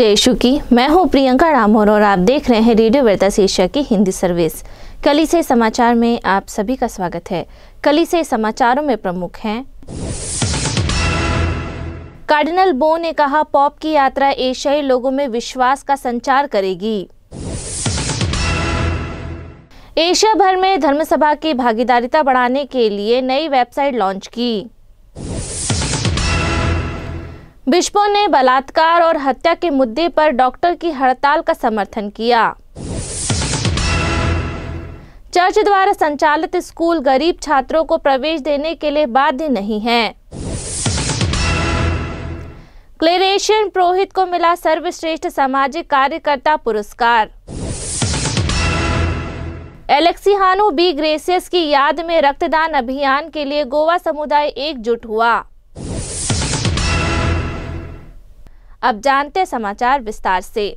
जय यशु की मैं हूं प्रियंका रामोर और आप देख रहे हैं रेडियो वर्तस एशिया की हिंदी सर्विस कली से समाचार में आप सभी का स्वागत है कली से समाचारों में प्रमुख हैं कार्डिनल बो ने कहा पॉप की यात्रा एशियाई लोगों में विश्वास का संचार करेगी एशिया भर में धर्मसभा की भागीदारिता बढ़ाने के लिए नई वेबसाइट लॉन्च की बिश्पो ने बलात्कार और हत्या के मुद्दे पर डॉक्टर की हड़ताल का समर्थन किया चर्च द्वारा संचालित स्कूल गरीब छात्रों को प्रवेश देने के लिए बाध्य नहीं है क्लेरेशियन पुरोहित को मिला सर्वश्रेष्ठ सामाजिक कार्यकर्ता पुरस्कार एलेक्सिहानो बी ग्रेसियस की याद में रक्तदान अभियान के लिए गोवा समुदाय एकजुट हुआ अब जानते समाचार विस्तार से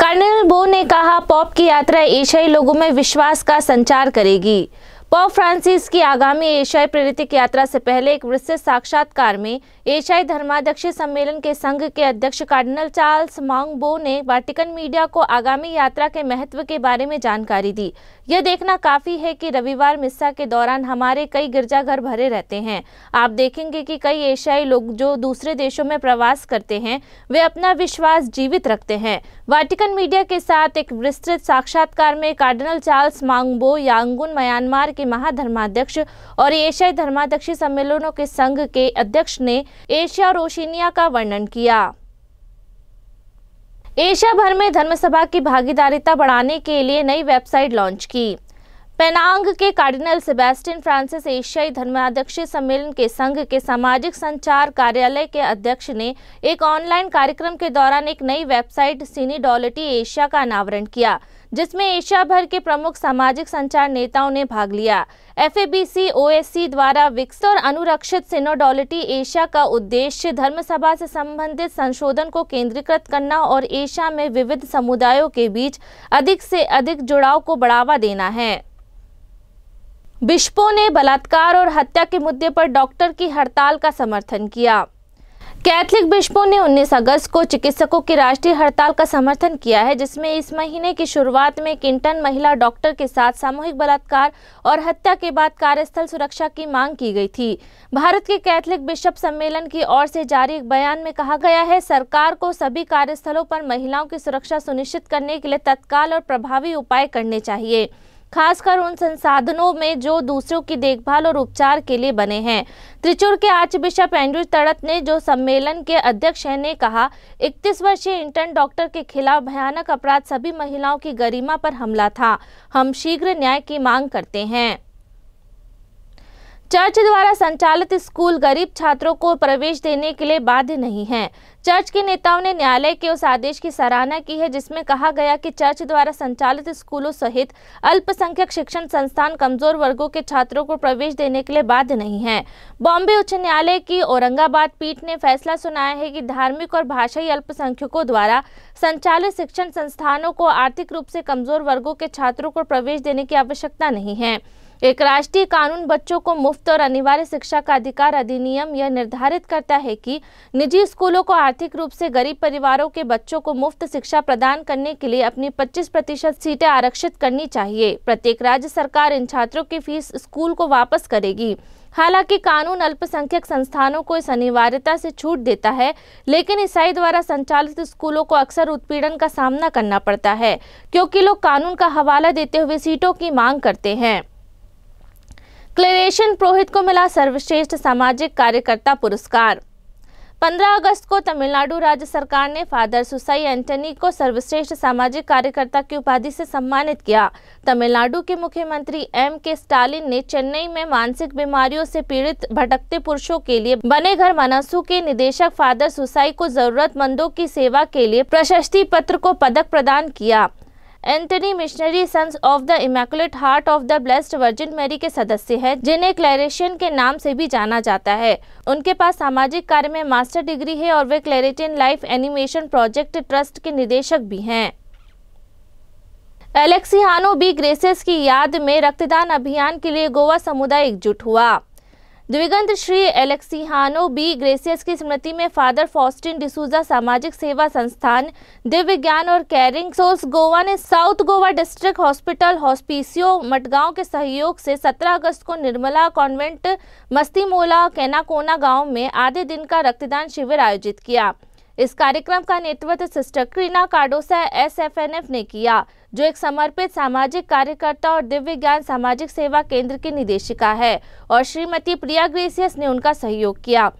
कर्नल बो ने कहा पॉप की यात्रा एशियाई लोगों में विश्वास का संचार करेगी पॉप फ्रांसिस की आगामी एशियाई प्रेरित यात्रा से पहले एक विस्तृत साक्षात्कार में एशियाई धर्माध्यक्ष सम्मेलन के संघ के अध्यक्ष कार्डिनल चार्ल्स मांगबो ने वाटिकन मीडिया को आगामी यात्रा के महत्व के बारे में जानकारी दी यह देखना काफ़ी है कि रविवार मिस्सा के दौरान हमारे कई गिरजाघर भरे रहते हैं आप देखेंगे कि कई एशियाई लोग जो दूसरे देशों में प्रवास करते हैं वे अपना विश्वास जीवित रखते हैं वाटिकन मीडिया के साथ एक विस्तृत साक्षात्कार में cardinal Charles Maung Bo Yangon Myanmar के महाधर्माध्यक्ष और एशियाई धर्माध्यक्षी सम्मेलनों के संघ के अध्यक्ष ने एशिया ओशिनिया का वर्णन किया एशिया भर में धर्मसभा की भागीदारिता बढ़ाने के लिए नई वेबसाइट लॉन्च की पेनांग के कार्डिनल सेबेस्टिन फ्रांसिस एशियाई धर्माध्यक्ष सम्मेलन के संघ के सामाजिक संचार कार्यालय के अध्यक्ष ने एक ऑनलाइन कार्यक्रम के दौरान एक नई वेबसाइट सीनी डॉलिटी एशिया का अनावरण किया जिसमें एशिया भर के प्रमुख सामाजिक संचार नेताओं ने भाग लिया एफ सी द्वारा विकसित और अनुरक्षित सिनोडोलिटी एशिया का उद्देश्य धर्मसभा से संबंधित संशोधन को केंद्रीकृत करना और एशिया में विविध समुदायों के बीच अधिक से अधिक जुड़ाव को बढ़ावा देना है बिश्पो ने बलात्कार और हत्या के मुद्दे पर डॉक्टर की हड़ताल का समर्थन किया कैथलिक बिशपों ने 19 अगस्त को चिकित्सकों की राष्ट्रीय हड़ताल का समर्थन किया है जिसमें इस महीने की शुरुआत में किंटन महिला डॉक्टर के साथ सामूहिक बलात्कार और हत्या के बाद कार्यस्थल सुरक्षा की मांग की गई थी भारत के कैथलिक बिशप सम्मेलन की ओर से जारी एक बयान में कहा गया है सरकार को सभी कार्यस्थलों पर महिलाओं की सुरक्षा सुनिश्चित करने के लिए तत्काल और प्रभावी उपाय करने चाहिए खासकर उन संसाधनों में जो दूसरों की देखभाल और उपचार के लिए बने हैं त्रिचुर के आर्च बिशप एंड्रू तड़त ने जो सम्मेलन के अध्यक्ष हैं ने कहा इकतीस वर्षीय इंटर्न डॉक्टर के खिलाफ भयानक अपराध सभी महिलाओं की गरिमा पर हमला था हम शीघ्र न्याय की मांग करते हैं चर्च द्वारा संचालित स्कूल गरीब छात्रों को प्रवेश देने के लिए बाध्य नहीं है चर्च के नेताओं ने न्यायालय के उस आदेश की सराहना की है जिसमें कहा गया कि चर्च द्वारा संचालित स्कूलों सहित अल्पसंख्यक शिक्षण संस्थान कमजोर वर्गों के छात्रों को प्रवेश देने के लिए बाध्य नहीं है बॉम्बे उच्च न्यायालय की औरंगाबाद पीठ ने फैसला सुनाया है कि धार्मिक और भाषाई अल्पसंख्यकों द्वारा संचालित शिक्षण संस्थानों को आर्थिक रूप से कमजोर वर्गो के छात्रों को प्रवेश देने की आवश्यकता नहीं है एक राष्ट्रीय कानून बच्चों को मुफ्त और अनिवार्य शिक्षा का अधिकार अधिनियम यह निर्धारित करता है कि निजी स्कूलों को आर्थिक रूप से गरीब परिवारों के बच्चों को मुफ्त शिक्षा प्रदान करने के लिए अपनी 25 प्रतिशत सीटें आरक्षित करनी चाहिए प्रत्येक राज्य सरकार इन छात्रों की फीस स्कूल को वापस करेगी हालांकि कानून अल्पसंख्यक संस्थानों को इस अनिवार्यता से छूट देता है लेकिन ईसाई द्वारा संचालित स्कूलों को अक्सर उत्पीड़न का सामना करना पड़ता है क्योंकि लोग कानून का हवाला देते हुए सीटों की मांग करते हैं क्लेरेशन पुरोहित को मिला सर्वश्रेष्ठ सामाजिक कार्यकर्ता पुरस्कार 15 अगस्त को तमिलनाडु राज्य सरकार ने फादर सुसाई एंटनी को सर्वश्रेष्ठ सामाजिक कार्यकर्ता की उपाधि से सम्मानित किया तमिलनाडु के मुख्यमंत्री एम के स्टालिन ने चेन्नई में मानसिक बीमारियों से पीड़ित भटकते पुरुषों के लिए बने घर मनसु के निदेशक फादर सुसाई को जरूरतमंदों की सेवा के लिए प्रशस्ति पत्र को पदक प्रदान किया Antony missionary sons of the Immaculate Heart of the Blessed Virgin Mary के सदस्य हैं जिन्हें क्लैरेशियन के नाम से भी जाना जाता है उनके पास सामाजिक कार्य में मास्टर डिग्री है और वे Claretian life animation project trust के निदेशक भी हैं एलेक्सिहानो बी ग्रेसेस की याद में रक्तदान अभियान के लिए गोवा समुदाय एकजुट हुआ द्विगंत श्री एलेक्सिहानो बी ग्रेसियस की स्मृति में फादर फॉस्टिन डिसूजा सामाजिक सेवा संस्थान दिव्य ज्ञान और कैरिंग सोल्स गोवा ने south Goa district hospital Hospicio Margao के सहयोग से 17 अगस्त को निर्मला कॉन्वेंट मस्तीमोला कैनाकोना गांव में आधे दिन का रक्तदान शिविर आयोजित किया इस कार्यक्रम का नेतृत्व सिस्टर क्रीना कार्डोसा एसएफएनएफ ने किया जो एक समर्पित सामाजिक कार्यकर्ता और दिव्य ज्ञान सामाजिक सेवा केंद्र की निदेशिका है और श्रीमती प्रिया ग्रेसियस ने उनका सहयोग किया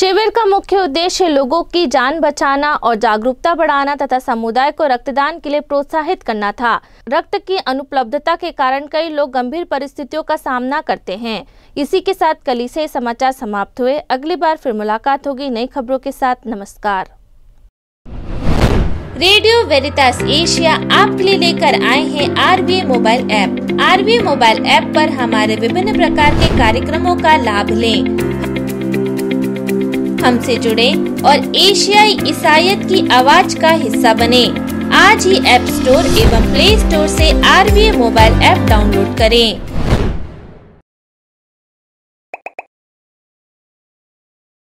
शिविर का मुख्य उद्देश्य लोगों की जान बचाना और जागरूकता बढ़ाना तथा समुदाय को रक्तदान के लिए प्रोत्साहित करना था रक्त की अनुपलब्धता के कारण कई लोग गंभीर परिस्थितियों का सामना करते हैं इसी के साथ कली से समाचार समाप्त हुए अगली बार फिर मुलाकात होगी नई खबरों के साथ नमस्कार रेडियो वेरितास एशिया आपके लिए लेकर आए हैं RBA mobile app RBA mobile app पर हमारे विभिन्न प्रकार के कार्यक्रमों का लाभ लें हमसे जुड़े और एशियाई ईसाइत की आवाज का हिस्सा बने आज ही ऐप स्टोर एवं प्ले स्टोर से आरबीए मोबाइल ऐप डाउनलोड करें